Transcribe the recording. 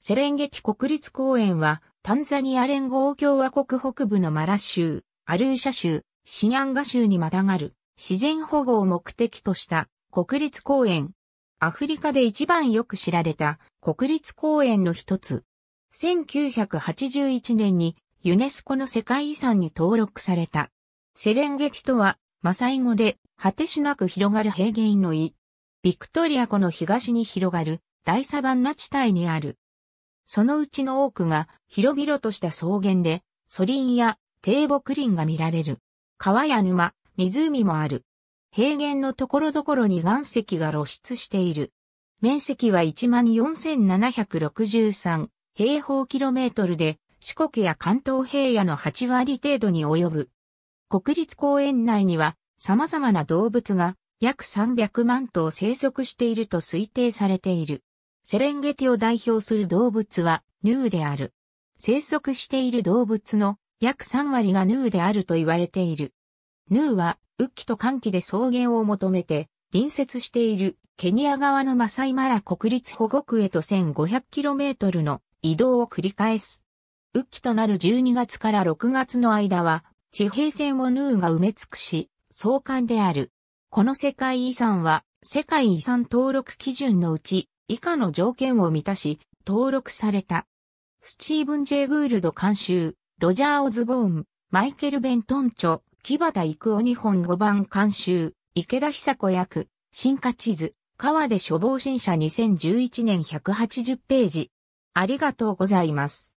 セレンゲティ国立公園は、タンザニア連合共和国北部のマラ州、アルーシャ州、シニャンガ州にまたがる、自然保護を目的とした国立公園。アフリカで一番よく知られた国立公園の一つ。1981年にユネスコの世界遺産に登録された。セレンゲティとは、マサイ語で果てしなく広がる平原の意。ビクトリア湖の東に広がる大サバンナ地帯にあるそのうちの多くが広々とした草原で、ソリンや低木林が見られる。川や沼、湖もある。平原のところどころに岩石が露出している。面積は14,763平方キロメートルで、四国や関東平野の8割程度に及ぶ。国立公園内には様々な動物が約300万頭生息していると推定されている。セレンゲティを代表する動物はヌーである。生息している動物の約3割がヌーであると言われている。ヌーは雨季と寒季で草原を求めて隣接しているケニア側のマサイマラ国立保護区へと 1500km の移動を繰り返す。雨季となる12月から6月の間は地平線をヌーが埋め尽くし、壮観である。この世界遺産は世界遺産登録基準のうち以下の条件を満たし、登録された。スチーブン・ジェイ・グールド監修、ロジャー・オズボーン、マイケル・ベントンチョ、木端育夫日本語版監修、池田久子役、進化地図、川出処方新社2011年180ページ。ありがとうございます。